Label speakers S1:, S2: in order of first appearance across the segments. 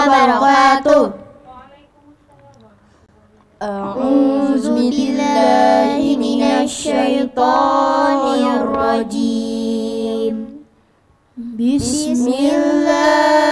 S1: wabarakatuh. A'udzu billahi minasyaitonir rajim. Bismillah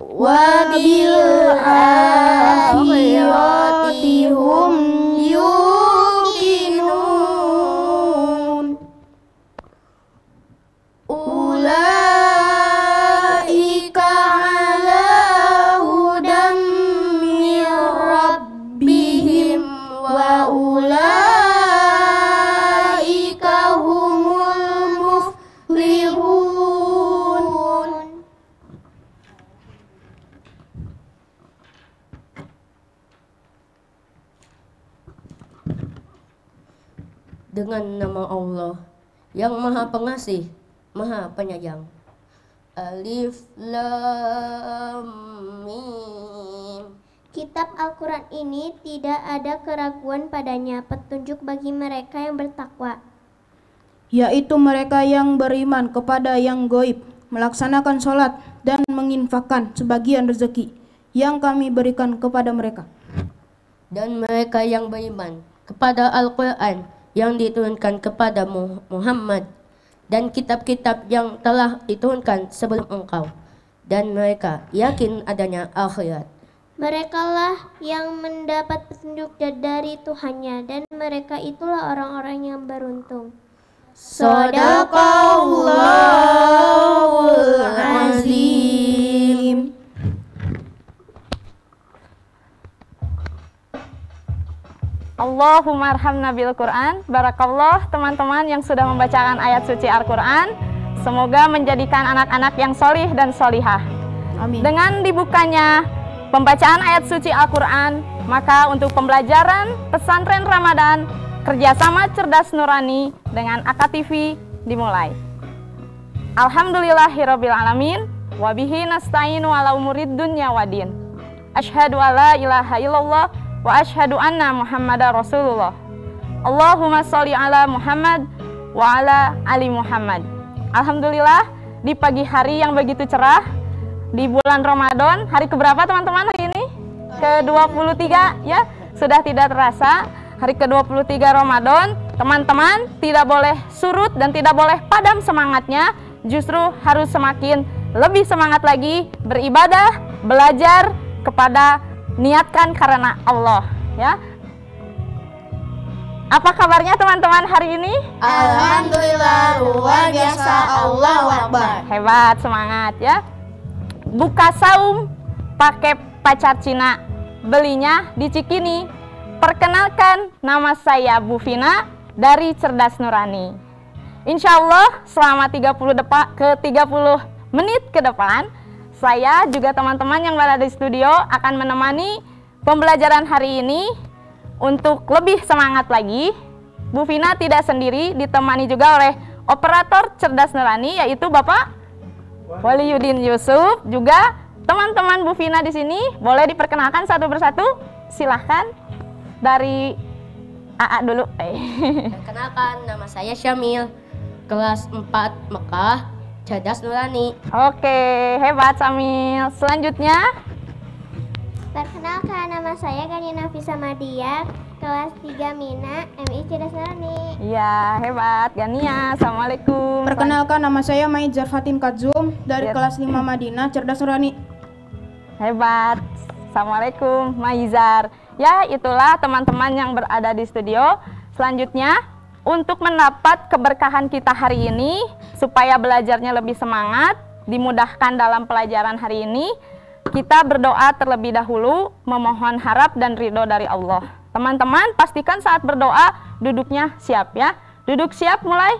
S1: wabil yang maha pengasih maha penyayang alif lam mim Kitab Al-Quran ini tidak ada keraguan padanya petunjuk bagi mereka yang bertakwa yaitu mereka yang beriman kepada yang goib melaksanakan sholat dan menginfakkan sebagian rezeki yang kami berikan kepada mereka dan mereka yang beriman kepada Al-Quran yang diturunkan kepada Muhammad dan kitab-kitab yang telah diturunkan sebelum engkau dan mereka yakin adanya akhirat. Merekalah yang mendapat petunjuk dari Tuhannya dan mereka itulah orang-orang yang beruntung.
S2: Sadaqallahul azim.
S3: Allahumma arhamna bil Quran. Barakallah teman-teman yang sudah membacakan ayat suci Al-Quran. Semoga menjadikan anak-anak yang solih dan solihah. Amin. Dengan dibukanya pembacaan ayat suci Al-Quran, maka untuk pembelajaran pesantren Ramadan, kerjasama cerdas nurani dengan AKTV dimulai. Alhamdulillahirobbilalamin. Wabihi nasta'inu ala umurid dunya wadin. Ashhadu alla ilaha illallah wa ashhadu anna muhammada Rasulullah. Allahumma salli ala Muhammad wa ala ali Muhammad. Alhamdulillah di pagi hari yang begitu cerah di bulan Ramadan, hari keberapa teman-teman hari ini? Ke-23 ya. Sudah tidak terasa hari ke-23 Ramadan, teman-teman tidak boleh surut dan tidak boleh padam semangatnya, justru harus semakin lebih semangat lagi beribadah, belajar kepada niatkan karena Allah ya apa kabarnya teman-teman hari ini? Alhamdulillah luar biasa Allah wabar. hebat semangat ya buka saum pakai pacar Cina belinya di Cikini perkenalkan nama saya Bu Vina dari Cerdas Nurani Insya Allah selama 30 depa, ke 30 menit ke depan saya juga teman-teman yang berada di studio akan menemani pembelajaran hari ini untuk lebih semangat lagi. Bu Vina tidak sendiri, ditemani juga oleh operator cerdas nurani yaitu Bapak Waliyudin Yusuf juga teman-teman Bu Vina di sini boleh diperkenalkan satu persatu silahkan dari AA dulu.
S1: Kenalkan nama saya Syamil kelas 4 Mekah cerdas nurani. Oke, hebat
S3: Samil. Selanjutnya.
S1: Perkenalkan, nama saya Ganina Fisa Madia, kelas 3 Mina, MI Cerdas Nurani.
S3: Iya, hebat. Gania, Assalamualaikum. Perkenalkan, nama saya Mai Zarfatin Kazum, dari yes. Iya. kelas 5 Madinah, Cerdas Nurani. Hebat. Assalamualaikum, Maizar. Ya, itulah teman-teman yang berada di studio. Selanjutnya, untuk mendapat keberkahan kita hari ini, supaya belajarnya lebih semangat, dimudahkan dalam pelajaran hari ini, kita berdoa terlebih dahulu, memohon harap dan ridho dari Allah. Teman-teman, pastikan saat berdoa duduknya siap ya. Duduk siap mulai.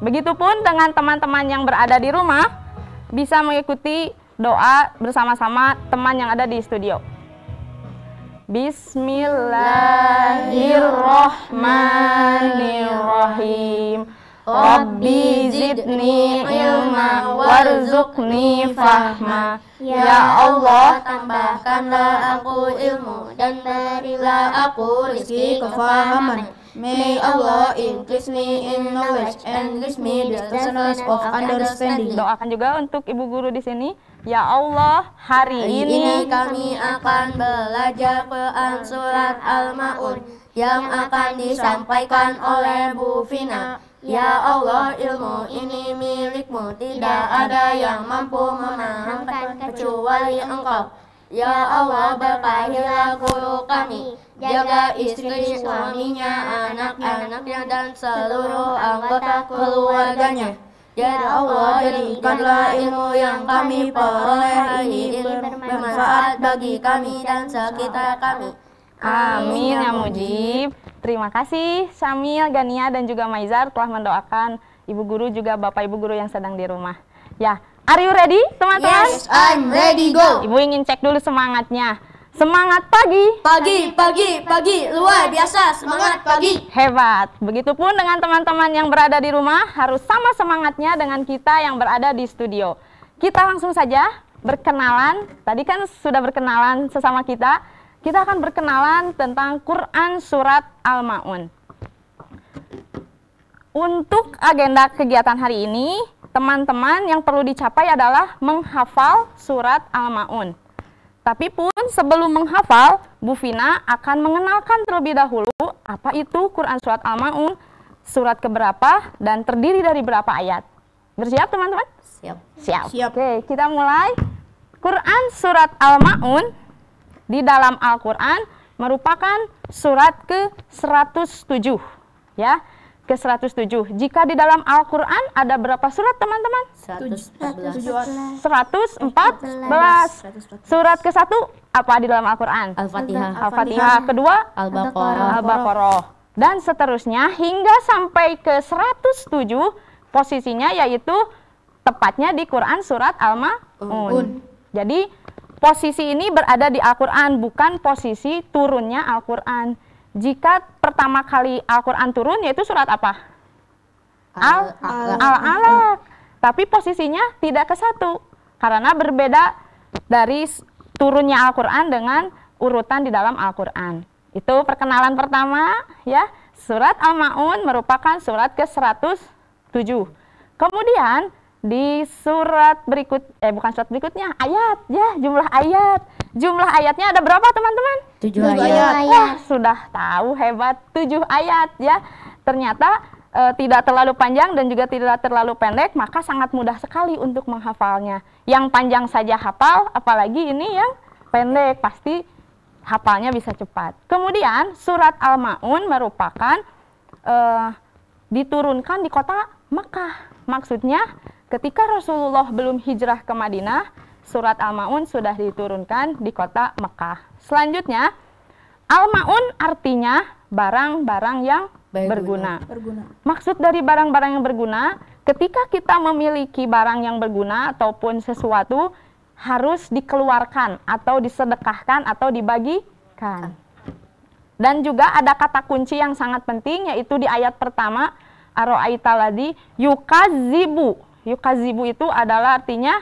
S3: Begitupun dengan teman-teman yang berada di rumah, bisa mengikuti doa bersama-sama teman yang ada di studio. Bismillahirrahmanirrahim. Rabbi zidni ilma warzuqni fahma
S1: Ya, ya Allah tambahkanlah aku ilmu dan berilah aku rezeki kefahaman
S3: May Allah increase me in knowledge and give me the sense of understanding Doakan juga untuk ibu guru di sini Ya Allah, hari, hari ini, ini kami akan belajar Quran Surat
S1: Al-Ma'un yang akan disampaikan oleh Bu Fina. Ya Allah ilmu ini milikmu Tidak ada yang mampu memahamkan kecuali engkau Ya Allah berkahilah guru kami Jaga istri suaminya, anak-anaknya dan seluruh anggota keluarganya Ya Allah jadikanlah ilmu yang kami peroleh ini bermanfaat bagi kami
S3: dan sekitar kami Amin ya Mujib Terima kasih Syamil, Gania, dan juga Maizar telah mendoakan ibu guru juga bapak ibu guru yang sedang di rumah. Ya, are you ready teman-teman? Yes, I'm ready, go! Ibu ingin cek dulu semangatnya. Semangat pagi. Pagi, pagi, pagi, luar biasa, semangat pagi. Hebat. Begitupun dengan teman-teman yang berada di rumah harus sama semangatnya dengan kita yang berada di studio. Kita langsung saja berkenalan. Tadi kan sudah berkenalan sesama kita kita akan berkenalan tentang Quran Surat Al-Ma'un. Untuk agenda kegiatan hari ini, teman-teman yang perlu dicapai adalah menghafal Surat Al-Ma'un. Tapi pun sebelum menghafal, Bu Vina akan mengenalkan terlebih dahulu apa itu Quran Surat Al-Ma'un, surat keberapa, dan terdiri dari berapa ayat. Bersiap teman-teman? Siap. Siap. Siap. Oke, kita mulai. Quran Surat Al-Ma'un di dalam Al-Quran merupakan surat ke-107 ya ke 107. Jika di dalam Al-Qur'an ada berapa surat, teman-teman? 114. 114. Surat ke-1 apa di dalam Al-Qur'an? Al-Fatihah. Al-Fatihah kedua Al-Baqarah. Al-Baqarah. Dan seterusnya hingga sampai ke 107 posisinya yaitu tepatnya di Quran surat Al-Maun. Jadi Posisi ini berada di Al-Quran, bukan posisi turunnya Al-Quran. Jika pertama kali Al-Quran turun, yaitu surat apa? Al-Alaq. Al al al Tapi posisinya tidak ke satu, karena berbeda dari turunnya Al-Quran dengan urutan di dalam Al-Quran. Itu perkenalan pertama, ya. Surat Al-Ma'un merupakan surat ke-107. Kemudian, di surat berikut eh bukan surat berikutnya ayat ya jumlah ayat jumlah ayatnya ada berapa teman-teman tujuh ayat, ayat. Wah, sudah tahu hebat tujuh ayat ya ternyata e, tidak terlalu panjang dan juga tidak terlalu pendek maka sangat mudah sekali untuk menghafalnya yang panjang saja hafal apalagi ini yang pendek pasti hafalnya bisa cepat kemudian surat al-maun merupakan e, diturunkan di kota Mekah maksudnya Ketika Rasulullah belum hijrah ke Madinah, surat Al-Maun sudah diturunkan di kota Mekah. Selanjutnya, Al-Maun artinya barang-barang yang berguna. berguna. Maksud dari barang-barang yang berguna, ketika kita memiliki barang yang berguna ataupun sesuatu harus dikeluarkan atau disedekahkan atau dibagikan. Kan. Dan juga ada kata kunci yang sangat penting yaitu di ayat pertama Aro'aita ladi yukazibu yukazibu itu adalah artinya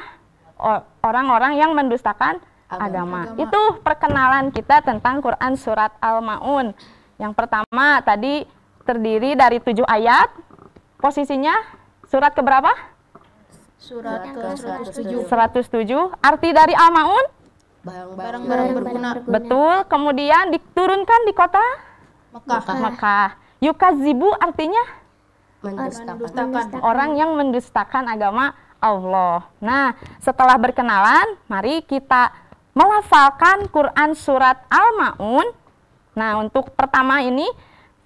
S3: orang-orang yang mendustakan agama. agama. Itu perkenalan kita tentang Quran surat Al-Maun. Yang pertama tadi terdiri dari tujuh ayat. Posisinya surat keberapa?
S1: Surat ke 107.
S3: 107. Arti dari Al-Maun? Barang-barang berguna. Betul. Kemudian diturunkan di kota Mekah. Mekah. Yukazibu artinya? mendustakan. Orang yang mendustakan agama Allah. Nah, setelah berkenalan, mari kita melafalkan Quran surat Al-Maun. Nah, untuk pertama ini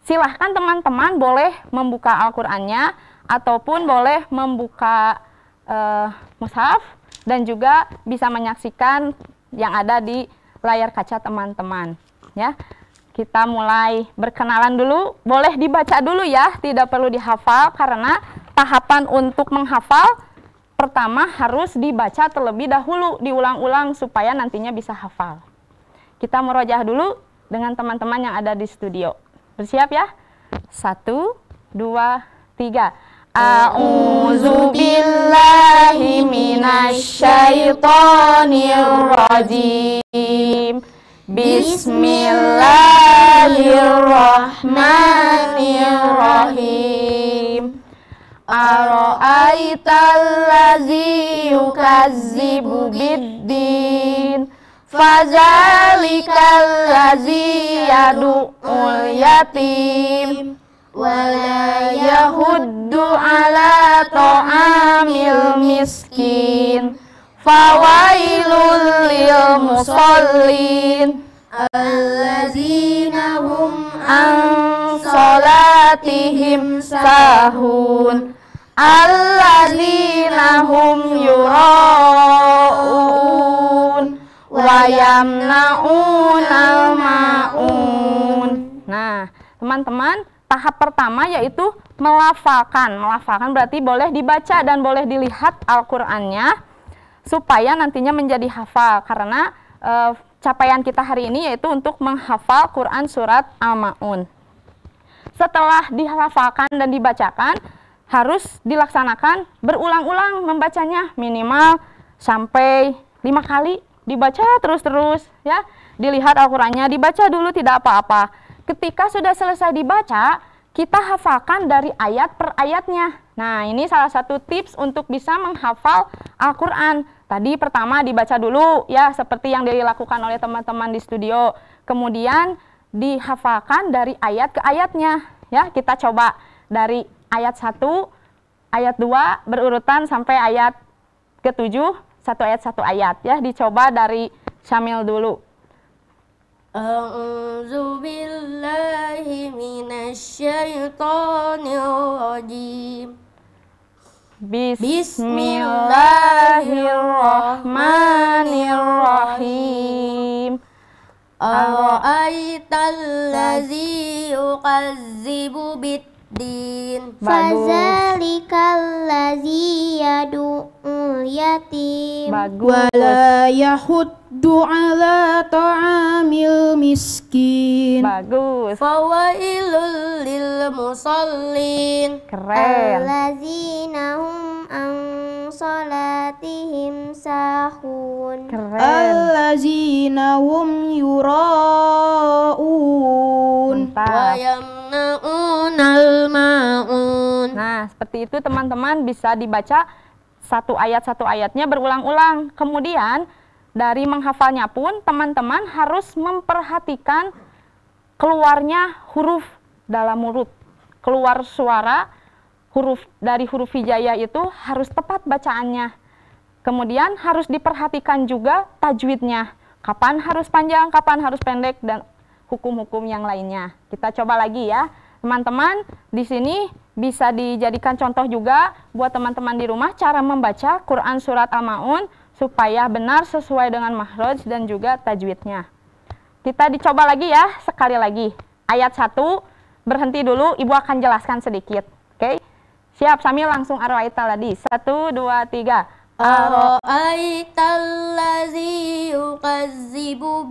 S3: silahkan teman-teman boleh membuka Al-Qur'annya ataupun boleh membuka uh, mushaf dan juga bisa menyaksikan yang ada di layar kaca teman-teman, ya kita mulai berkenalan dulu. Boleh dibaca dulu ya, tidak perlu dihafal karena tahapan untuk menghafal pertama harus dibaca terlebih dahulu, diulang-ulang supaya nantinya bisa hafal. Kita merojah dulu dengan teman-teman yang ada di studio. Bersiap ya? Satu, dua, tiga. A'udzubillahi minasyaitonirrajim. rajim. Bismillahirrahmanirrahim
S1: Ara'aital ladzi yukazzibu biddin Fazalikal ladzi yadu'ul yatim Wala yahuddu ala ta'amil miskin
S3: fawailul lil musallin
S1: alladzina
S3: hum an salatihim sahun alladzina hum yura'un wayamnaun al ma'un nah teman-teman tahap pertama yaitu melafalkan melafalkan berarti boleh dibaca dan boleh dilihat Al-Qur'annya supaya nantinya menjadi hafal karena e, capaian kita hari ini yaitu untuk menghafal Quran surat Al-Maun. Setelah dihafalkan dan dibacakan harus dilaksanakan berulang-ulang membacanya minimal sampai lima kali dibaca terus-terus ya dilihat Al-Qurannya dibaca dulu tidak apa-apa ketika sudah selesai dibaca kita hafalkan dari ayat per ayatnya. Nah, ini salah satu tips untuk bisa menghafal Al-Quran. Tadi pertama dibaca dulu ya seperti yang dilakukan oleh teman-teman di studio. Kemudian dihafalkan dari ayat ke ayatnya. Ya, kita coba dari ayat 1, ayat 2 berurutan sampai ayat ke-7, satu ayat satu ayat ya dicoba dari Syamil dulu.
S1: A'udzu billahi minasy rajim.
S3: Bismillahirrahmanirrahim. Ara'aital
S1: ladzi yuqazzibu bid-din. Fazalikal ladzi yadu yatim bagus wala yahuddu ala ta'amil miskin bagus fawailul lil musallin keren allazina hum an salatihim sahun keren allazina hum yuraun
S3: wayamnaun al maun. Nah, seperti itu teman-teman bisa dibaca satu ayat satu ayatnya berulang-ulang. Kemudian dari menghafalnya pun teman-teman harus memperhatikan keluarnya huruf dalam mulut. Keluar suara huruf dari huruf hijaya itu harus tepat bacaannya. Kemudian harus diperhatikan juga tajwidnya. Kapan harus panjang, kapan harus pendek dan hukum-hukum yang lainnya. Kita coba lagi ya. Teman-teman, di sini bisa dijadikan contoh juga buat teman-teman di rumah cara membaca Quran Surat Al-Ma'un supaya benar sesuai dengan mahraj dan juga tajwidnya. Kita dicoba lagi ya, sekali lagi. Ayat 1, berhenti dulu, Ibu akan jelaskan sedikit. Oke? Okay? Siap, Sami langsung arwaita tadi. dua tiga. 3. Ara'aitallazi yukazibu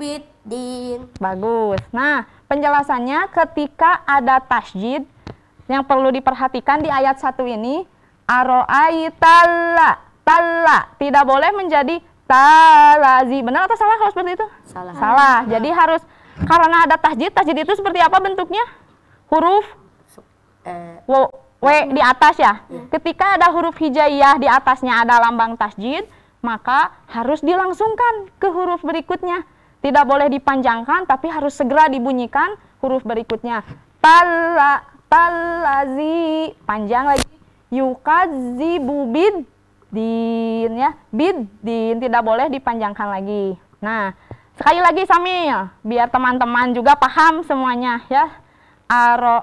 S3: Bagus. Nah, penjelasannya ketika ada tasjid, yang perlu diperhatikan di ayat satu ini aroai tala tala tidak boleh menjadi talazi. Benar atau salah kalau seperti itu?
S1: Salah. Salah.
S3: Jadi harus karena ada tahjid, tahjid itu seperti apa bentuknya? Huruf eh, w, di atas ya. ya. Ketika ada huruf hijaiyah di atasnya ada lambang tasjid, maka harus dilangsungkan ke huruf berikutnya. Tidak boleh dipanjangkan tapi harus segera dibunyikan huruf berikutnya. Tala talazi panjang lagi yukazi bubid din ya bid din tidak boleh dipanjangkan lagi nah sekali lagi Samil biar teman-teman juga paham semuanya ya aro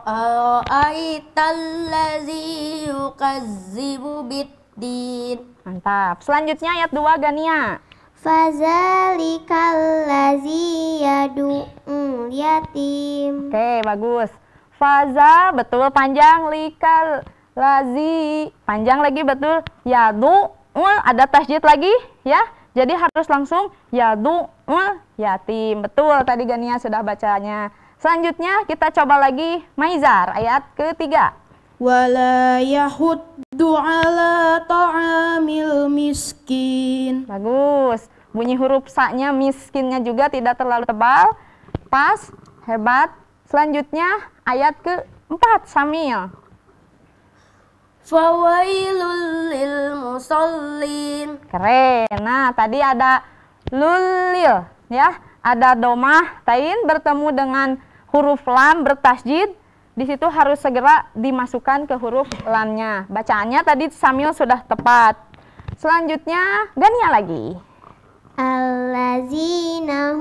S3: aitallazi
S1: yukazibu bid din mantap selanjutnya ayat 2 Gania
S3: Fazalikal lazi yatim mm, Oke, bagus faza betul panjang lika lazi panjang lagi betul yadu uh, ada tasjid lagi ya jadi harus langsung yadu uh, yatim betul tadi Gania sudah bacanya selanjutnya kita coba lagi Maizar ayat ketiga wala yahuddu ala ta'amil miskin bagus bunyi huruf sa-nya miskinnya juga tidak terlalu tebal pas hebat Selanjutnya ayat ke-4 Samil. Fawailul lil musallin. Keren. Nah, tadi ada lulil ya. Ada domah tain bertemu dengan huruf lam bertasjid. Di situ harus segera dimasukkan ke huruf lamnya. Bacaannya tadi Samil sudah tepat. Selanjutnya Gania lagi allazina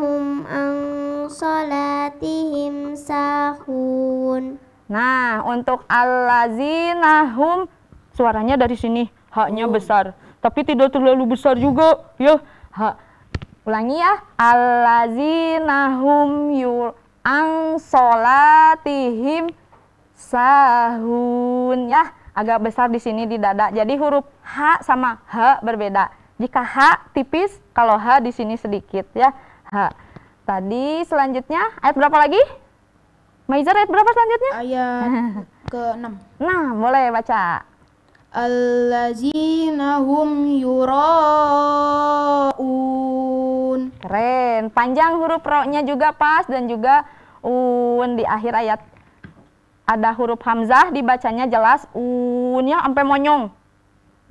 S3: ang salatihim sahun. Nah, untuk allazina suaranya dari sini haknya uh. besar, tapi tidak terlalu besar juga, ya. Ha. Ulangi ya. Allazina hum ang salatihim sahun ya agak besar di sini di dada. Jadi huruf H sama H berbeda. Jika H tipis, kalau H di sini sedikit ya. H. Tadi selanjutnya ayat berapa lagi? Major ayat berapa selanjutnya? Ayat ke-6. Nah, boleh baca. Allazina hum yura'un. Keren. Panjang huruf ro-nya juga pas dan juga un di akhir ayat. Ada huruf hamzah dibacanya jelas unnya sampai monyong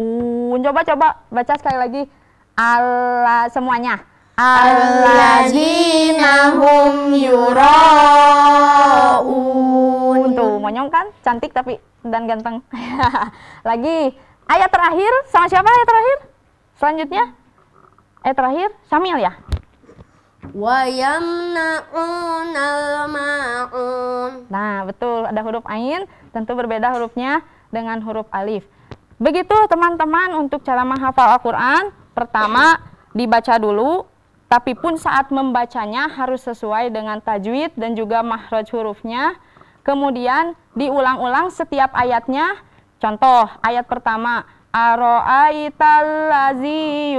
S3: un. Hmm, coba coba baca sekali lagi. ala semuanya. Alladzina yuraun. Tuh, monyong kan? Cantik tapi dan ganteng. lagi. Ayat terakhir sama siapa ayat terakhir? Selanjutnya? Ayat terakhir Samil ya? Wayamna'unal ma'un. Nah, betul. Ada huruf ain, tentu berbeda hurufnya dengan huruf alif. Begitu teman-teman untuk cara menghafal Al-Quran. Pertama, dibaca dulu. Tapi pun saat membacanya harus sesuai dengan tajwid dan juga mahraj hurufnya. Kemudian diulang-ulang setiap ayatnya. Contoh, ayat pertama. Aro'aital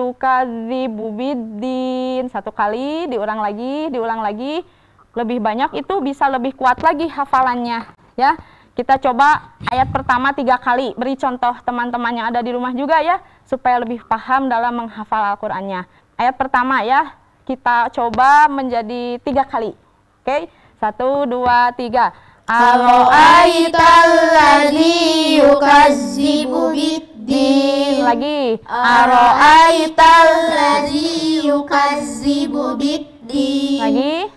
S3: yukadzibu biddin. Satu kali, diulang lagi, diulang lagi. Lebih banyak itu bisa lebih kuat lagi hafalannya. Ya, kita coba ayat pertama tiga kali. Beri contoh teman-teman yang ada di rumah juga ya, supaya lebih paham dalam menghafal Al-Qur'annya. Ayat pertama ya, kita coba menjadi tiga kali. Oke, satu, dua, tiga. Aro'aitalladhi yukazibu biddin Lagi Aro'aitalladhi yukazibu biddin Lagi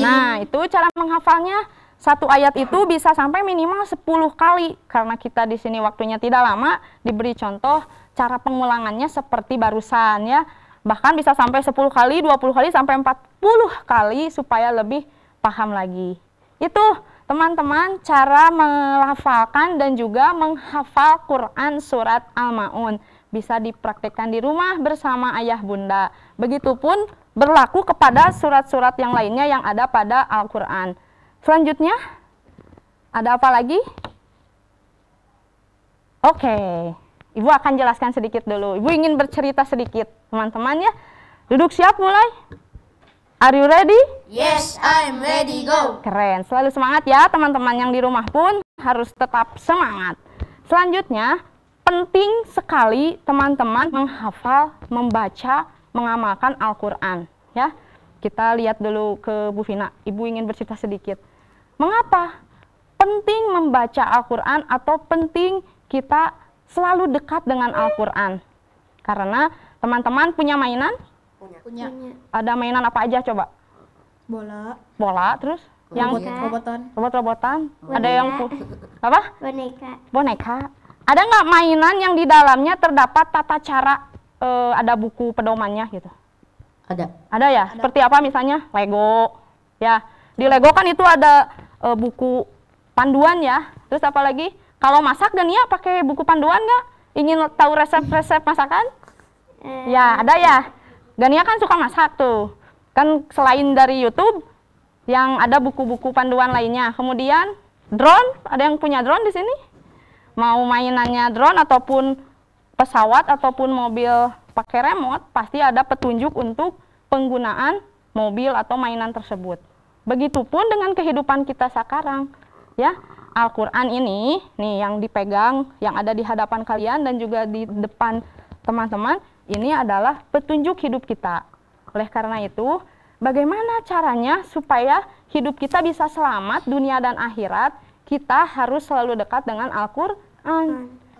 S3: Nah, itu cara menghafalnya. Satu ayat itu bisa sampai minimal 10 kali. Karena kita di sini waktunya tidak lama, diberi contoh cara pengulangannya seperti barusan ya. Bahkan bisa sampai 10 kali, 20 kali, sampai 40 kali supaya lebih paham lagi. Itu teman-teman cara melafalkan dan juga menghafal Quran Surat Al-Ma'un bisa dipraktekkan di rumah bersama ayah bunda. Begitupun berlaku kepada surat-surat yang lainnya yang ada pada Al-Quran. Selanjutnya, ada apa lagi? Oke, Ibu akan jelaskan sedikit dulu. Ibu ingin bercerita sedikit, teman-teman ya. Duduk siap mulai. Are you ready? Yes, I'm ready, go. Keren, selalu semangat ya teman-teman yang di rumah pun harus tetap semangat. Selanjutnya, penting sekali teman-teman menghafal, membaca, mengamalkan Al-Quran. Ya, kita lihat dulu ke Bu Vina. Ibu ingin bercerita sedikit. Mengapa penting membaca Al-Quran atau penting kita selalu dekat dengan Al-Quran? Karena teman-teman punya mainan? Punya. Ada mainan apa aja coba? Bola. Bola, terus? Boneka. Yang robotan. Robot-robotan. Ada yang apa? Boneka. Boneka. Ada nggak mainan yang di dalamnya terdapat tata cara e, ada buku pedomannya gitu? Ada. Ada ya. Ada. Seperti apa misalnya? Lego. Ya. Di Lego kan itu ada e, buku panduan ya. Terus apalagi kalau masak dan ya pakai buku panduan nggak? Ingin tahu resep-resep masakan? Hmm. Ya, ada ya. Gania kan suka masak tuh. Kan selain dari YouTube yang ada buku-buku panduan lainnya. Kemudian drone, ada yang punya drone di sini? mau mainannya drone ataupun pesawat ataupun mobil pakai remote pasti ada petunjuk untuk penggunaan mobil atau mainan tersebut. Begitupun dengan kehidupan kita sekarang, ya. Al-Qur'an ini nih yang dipegang, yang ada di hadapan kalian dan juga di depan teman-teman, ini adalah petunjuk hidup kita. Oleh karena itu, bagaimana caranya supaya hidup kita bisa selamat dunia dan akhirat? Kita harus selalu dekat dengan Al-Qur'an Quran.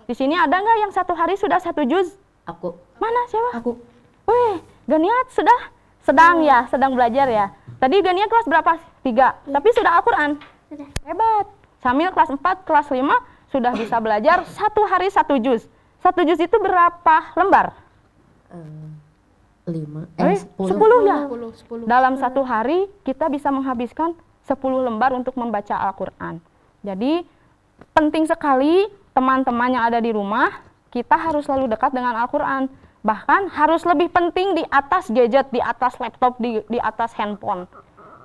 S3: Di sini ada nggak yang satu hari sudah satu juz? Aku. Mana siapa? Aku. Wih, Ganiat sudah sedang iya. ya, sedang belajar ya. Tadi Ganiat kelas berapa? Tiga. Ya. Tapi sudah Al-Quran. Sudah. Hebat. Samil kelas empat kelas lima sudah bisa belajar satu hari satu juz. Satu juz itu berapa lembar? Eh, lima. Eh, eh, sepuluh. sepuluh ya?
S1: sepuluh. Dalam satu hari
S3: kita bisa menghabiskan sepuluh lembar untuk membaca Al-Quran. Jadi penting sekali teman-teman yang ada di rumah, kita harus selalu dekat dengan Al-Quran. Bahkan harus lebih penting di atas gadget, di atas laptop, di, di atas handphone.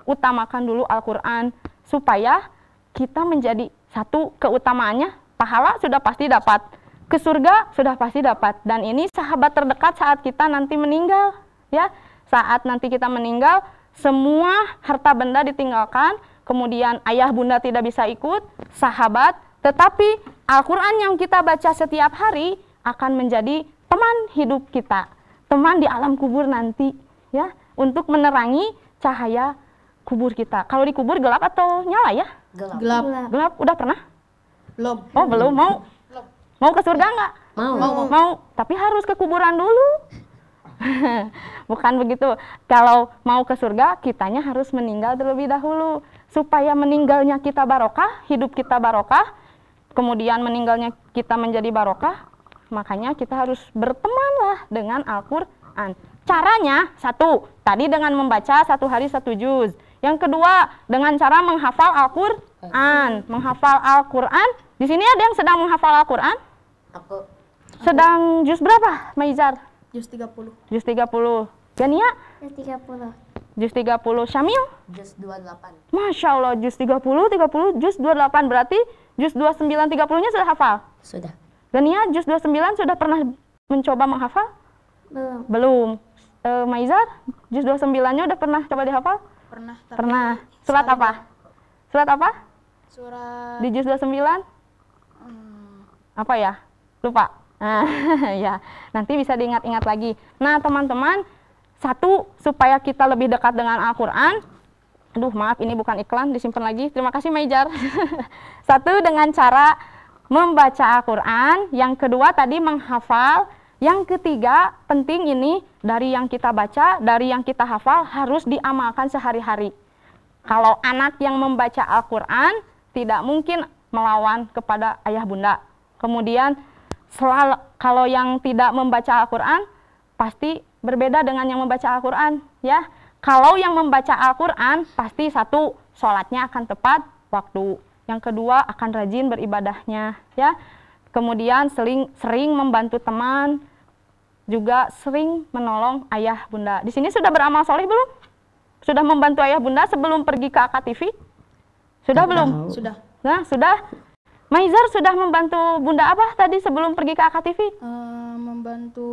S3: Utamakan dulu Al-Quran supaya kita menjadi satu keutamaannya, pahala sudah pasti dapat. Ke surga sudah pasti dapat. Dan ini sahabat terdekat saat kita nanti meninggal. ya Saat nanti kita meninggal, semua harta benda ditinggalkan, kemudian ayah bunda tidak bisa ikut, sahabat tetapi Al-Quran yang kita baca setiap hari akan menjadi teman hidup kita, teman di alam kubur nanti, ya, untuk menerangi cahaya kubur kita. Kalau di kubur gelap atau nyala ya? Gelap. Gelap. Gelap. Udah pernah? Belum. Oh belum. Mau? Belum. Mau ke surga nggak? Mau. Mau. Mau. Tapi harus ke kuburan dulu. Bukan begitu. Kalau mau ke surga, kitanya harus meninggal terlebih dahulu. Supaya meninggalnya kita barokah, hidup kita barokah, kemudian meninggalnya kita menjadi barokah, makanya kita harus bertemanlah dengan Al-Quran. Caranya, satu, tadi dengan membaca satu hari satu juz. Yang kedua, dengan cara menghafal Al-Quran. Menghafal Al-Quran. Di sini ada yang sedang menghafal Al-Quran? Aku. Sedang juz berapa, Maizar? Juz 30. Juz 30. Gania?
S1: Juz 30.
S3: Jus 30 Syamil? Jus
S1: 28.
S3: Masya Allah, jus 30, 30, jus 28. Berarti jus 29, 30-nya sudah hafal? Sudah. Gania, jus 29 sudah pernah mencoba menghafal? Belum. Belum. E, Maizar, jus 29-nya sudah pernah coba dihafal? Pernah. Tapi Pernah. Surat apa? Surat apa? Surat... Di jus 29? Hmm. Apa ya? Lupa. Nah, ya, nanti bisa diingat-ingat lagi. Nah, teman-teman, satu, supaya kita lebih dekat dengan Al-Quran. Aduh, maaf, ini bukan iklan, disimpan lagi. Terima kasih, Maijar. Satu, dengan cara membaca Al-Quran. Yang kedua, tadi menghafal. Yang ketiga, penting ini dari yang kita baca, dari yang kita hafal harus diamalkan sehari-hari. Kalau anak yang membaca Al-Quran, tidak mungkin melawan kepada ayah bunda. Kemudian, selalu, kalau yang tidak membaca Al-Quran, pasti berbeda dengan yang membaca Al-Quran ya kalau yang membaca Al-Quran pasti satu sholatnya akan tepat waktu yang kedua akan rajin beribadahnya ya kemudian sering sering membantu teman juga sering menolong ayah bunda di sini sudah beramal soleh belum sudah membantu ayah bunda sebelum pergi ke AKTV sudah belum sudah nah sudah Maizar sudah membantu bunda apa tadi sebelum pergi ke AKTV uh, eh, membantu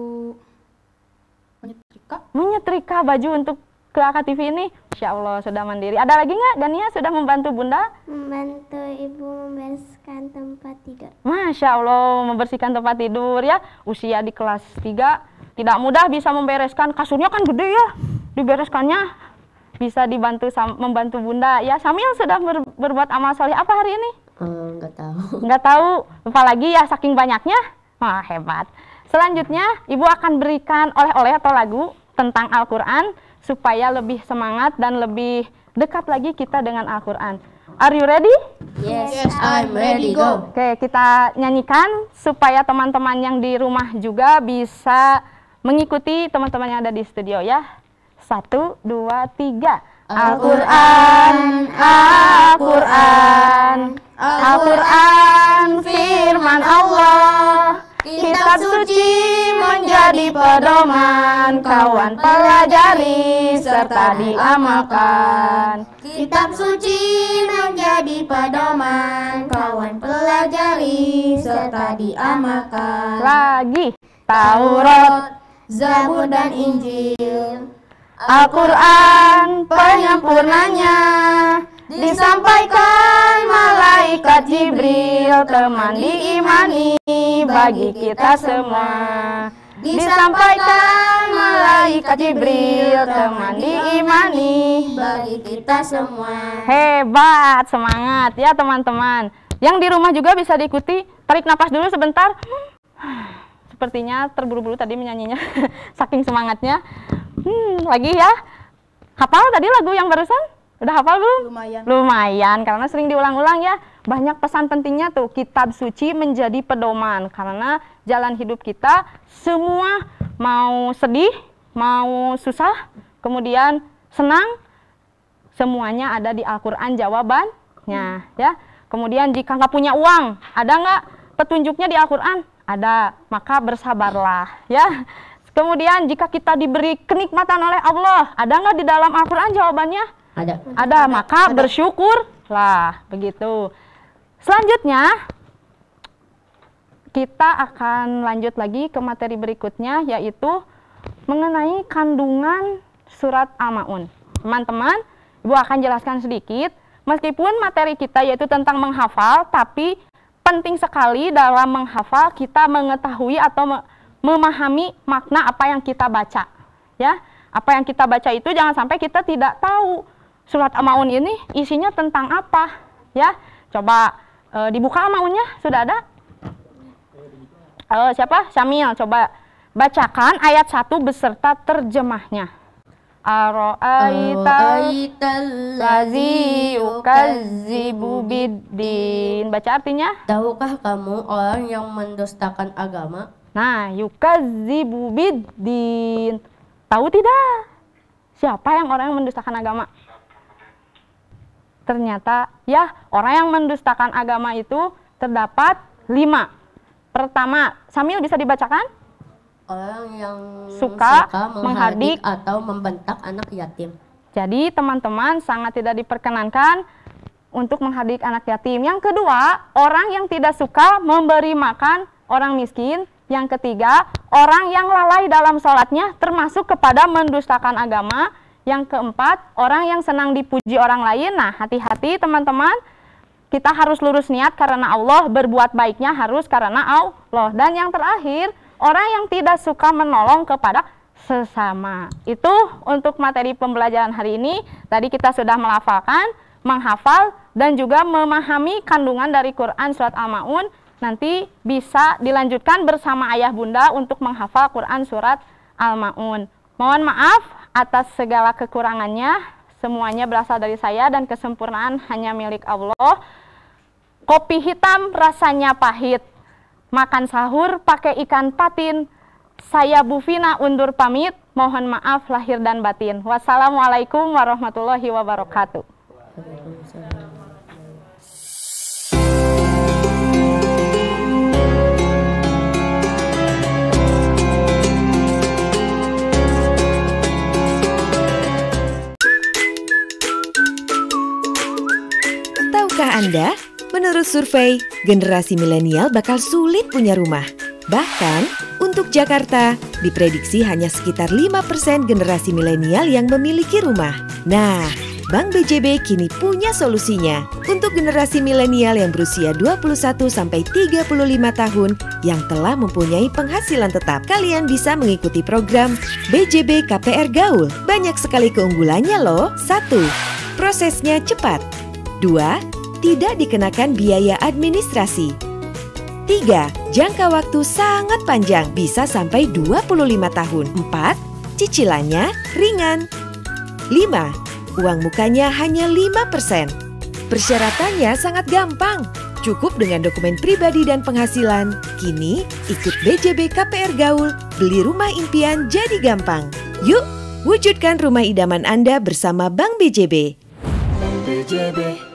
S3: menyetrika baju untuk ke TV ini Insya Allah sudah mandiri ada lagi nggak Dania sudah membantu Bunda
S1: membantu Ibu membersihkan tempat tidur
S3: Masya Allah membersihkan tempat tidur ya usia di kelas 3 tidak mudah bisa membereskan kasurnya kan gede ya dibereskannya bisa dibantu membantu Bunda ya Samil sudah ber berbuat amal soleh apa hari ini eh, nggak tahu Enggak tahu apalagi ya saking banyaknya wah hebat selanjutnya ibu akan berikan oleh-oleh atau lagu tentang Al-Quran supaya lebih semangat dan lebih dekat lagi kita dengan Al-Quran. Are you ready? Yes, yes I'm ready. Go. Oke, kita nyanyikan supaya teman-teman yang di rumah juga bisa mengikuti teman-teman yang ada di studio ya. Satu, dua, tiga. Al-Quran, Al-Quran, Al-Quran, firman Allah. Kitab suci menjadi pedoman, kawan pelajari serta diamalkan.
S1: Kitab suci menjadi pedoman, kawan pelajari serta diamalkan. Lagi, Taurat, Zabur dan Injil, Al-Quran penyempurnanya,
S3: Disampaikan malaikat Jibril teman diimani bagi kita semua Disampaikan malaikat Jibril teman diimani
S1: bagi kita semua
S3: Hebat, semangat ya teman-teman Yang di rumah juga bisa diikuti Tarik nafas dulu sebentar Sepertinya terburu-buru tadi menyanyinya Saking semangatnya hmm, Lagi ya Hafal tadi lagu yang barusan? Udah hafal belum? Lumayan. Lumayan karena sering diulang-ulang ya. Banyak pesan pentingnya tuh kitab suci menjadi pedoman karena jalan hidup kita semua mau sedih, mau susah, kemudian senang semuanya ada di Al-Qur'an jawabannya hmm. ya. Kemudian jika nggak punya uang, ada nggak petunjuknya di Al-Qur'an? Ada, maka bersabarlah ya. Kemudian jika kita diberi kenikmatan oleh Allah, ada nggak di dalam Al-Qur'an jawabannya? Ada. Ada, maka ada. bersyukur lah begitu. Selanjutnya kita akan lanjut lagi ke materi berikutnya yaitu mengenai kandungan surat amaun Teman-teman, Ibu akan jelaskan sedikit. Meskipun materi kita yaitu tentang menghafal, tapi penting sekali dalam menghafal kita mengetahui atau memahami makna apa yang kita baca. Ya, apa yang kita baca itu jangan sampai kita tidak tahu surat amaun ini isinya tentang apa ya coba e, dibuka amaunnya sudah ada e, siapa Samil coba bacakan ayat 1 beserta terjemahnya Aro'aital
S1: lazi yukazibu
S3: biddin Baca artinya Tahukah kamu orang yang mendustakan agama? Nah, yukazibu biddin Tahu tidak? Siapa yang orang yang mendustakan agama? ternyata ya orang yang mendustakan agama itu terdapat lima. Pertama, Samil bisa dibacakan?
S1: Orang yang suka, suka menghardik,
S3: atau membentak anak yatim. Jadi teman-teman sangat tidak diperkenankan untuk menghadik anak yatim. Yang kedua, orang yang tidak suka memberi makan orang miskin. Yang ketiga, orang yang lalai dalam sholatnya termasuk kepada mendustakan agama. Yang keempat, orang yang senang dipuji orang lain. Nah, hati-hati teman-teman, kita harus lurus niat karena Allah, berbuat baiknya harus karena Allah. Dan yang terakhir, orang yang tidak suka menolong kepada sesama. Itu untuk materi pembelajaran hari ini. Tadi kita sudah melafalkan, menghafal, dan juga memahami kandungan dari Quran Surat Al-Ma'un. Nanti bisa dilanjutkan bersama ayah bunda untuk menghafal Quran Surat Al-Ma'un. Mohon maaf atas segala kekurangannya, semuanya berasal dari saya dan kesempurnaan hanya milik Allah. Kopi hitam rasanya pahit, makan sahur pakai ikan patin. Saya Bu Bufina undur pamit, mohon maaf lahir dan batin. Wassalamualaikum warahmatullahi wabarakatuh.
S2: Tahukah Anda, menurut survei, generasi milenial bakal sulit punya rumah. Bahkan, untuk Jakarta, diprediksi hanya sekitar 5% generasi milenial yang memiliki rumah. Nah, Bank BJB kini punya solusinya untuk generasi milenial yang berusia 21 sampai 35 tahun yang telah mempunyai penghasilan tetap. Kalian bisa mengikuti program BJB KPR Gaul. Banyak sekali keunggulannya loh. 1. Prosesnya cepat. 2 tidak dikenakan biaya administrasi. 3. Jangka waktu sangat panjang, bisa sampai 25 tahun. 4. Cicilannya ringan. 5. Uang mukanya hanya 5%. Persyaratannya sangat gampang. Cukup dengan dokumen pribadi dan penghasilan. Kini, ikut BJB KPR Gaul, beli rumah impian jadi gampang. Yuk, wujudkan rumah idaman Anda bersama Bank BJB. Bank BJB.